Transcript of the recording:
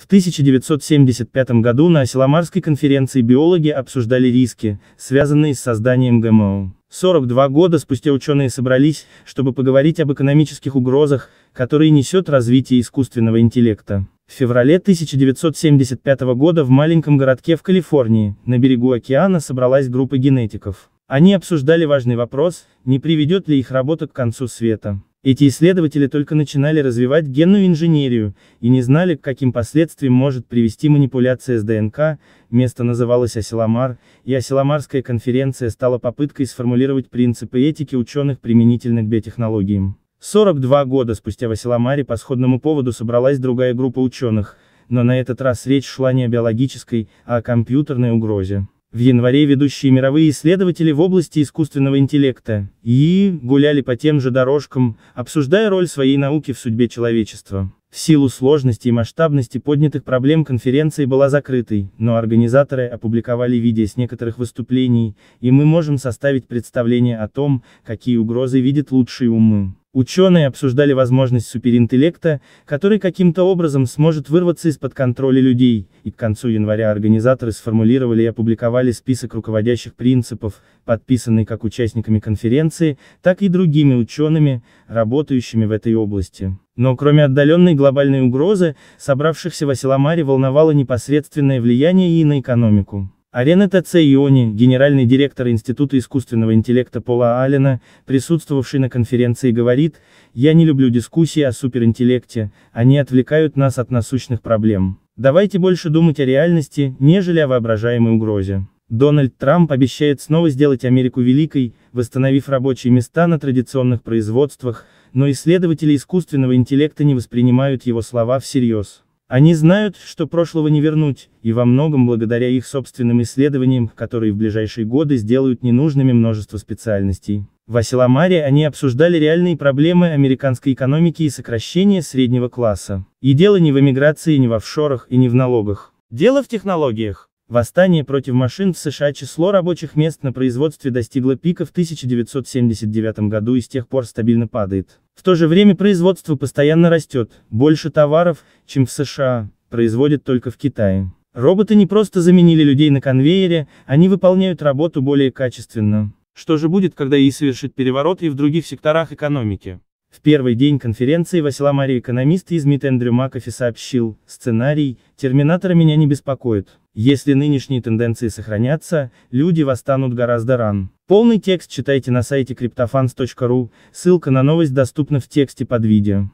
В 1975 году на Оселомарской конференции биологи обсуждали риски, связанные с созданием ГМО. 42 года спустя ученые собрались, чтобы поговорить об экономических угрозах, которые несет развитие искусственного интеллекта. В феврале 1975 года в маленьком городке в Калифорнии, на берегу океана собралась группа генетиков. Они обсуждали важный вопрос, не приведет ли их работа к концу света. Эти исследователи только начинали развивать генную инженерию и не знали, к каким последствиям может привести манипуляция с ДНК, место называлось Оселомар, и Оселомарская конференция стала попыткой сформулировать принципы этики ученых применительно к биотехнологиям. 42 года спустя в Оселомаре по сходному поводу собралась другая группа ученых, но на этот раз речь шла не о биологической, а о компьютерной угрозе. В январе ведущие мировые исследователи в области искусственного интеллекта, ИИ, гуляли по тем же дорожкам, обсуждая роль своей науки в судьбе человечества. В силу сложности и масштабности поднятых проблем конференция была закрытой, но организаторы опубликовали видео с некоторых выступлений, и мы можем составить представление о том, какие угрозы видят лучшие умы. Ученые обсуждали возможность суперинтеллекта, который каким-то образом сможет вырваться из-под контроля людей, и к концу января организаторы сформулировали и опубликовали список руководящих принципов, подписанный как участниками конференции, так и другими учеными, работающими в этой области. Но кроме отдаленной глобальной угрозы, собравшихся в Асиламаре волновало непосредственное влияние и на экономику. Арена ТЦ Иони, генеральный директор Института искусственного интеллекта Пола Аллена, присутствовавший на конференции говорит, «Я не люблю дискуссии о суперинтеллекте, они отвлекают нас от насущных проблем. Давайте больше думать о реальности, нежели о воображаемой угрозе». Дональд Трамп обещает снова сделать Америку великой, восстановив рабочие места на традиционных производствах, но исследователи искусственного интеллекта не воспринимают его слова всерьез. Они знают, что прошлого не вернуть, и во многом благодаря их собственным исследованиям, которые в ближайшие годы сделают ненужными множество специальностей. В Асиламаре они обсуждали реальные проблемы американской экономики и сокращение среднего класса. И дело не в эмиграции, не в офшорах и не в налогах. Дело в технологиях. Восстание против машин в США число рабочих мест на производстве достигло пика в 1979 году и с тех пор стабильно падает. В то же время производство постоянно растет, больше товаров, чем в США, производят только в Китае. Роботы не просто заменили людей на конвейере, они выполняют работу более качественно. Что же будет, когда и совершит переворот и в других секторах экономики? В первый день конференции в Асиламаре экономист из МИД Эндрю Макафи сообщил, сценарий «Терминатора меня не беспокоит». Если нынешние тенденции сохранятся, люди восстанут гораздо ран. Полный текст читайте на сайте cryptofans.ru, ссылка на новость доступна в тексте под видео.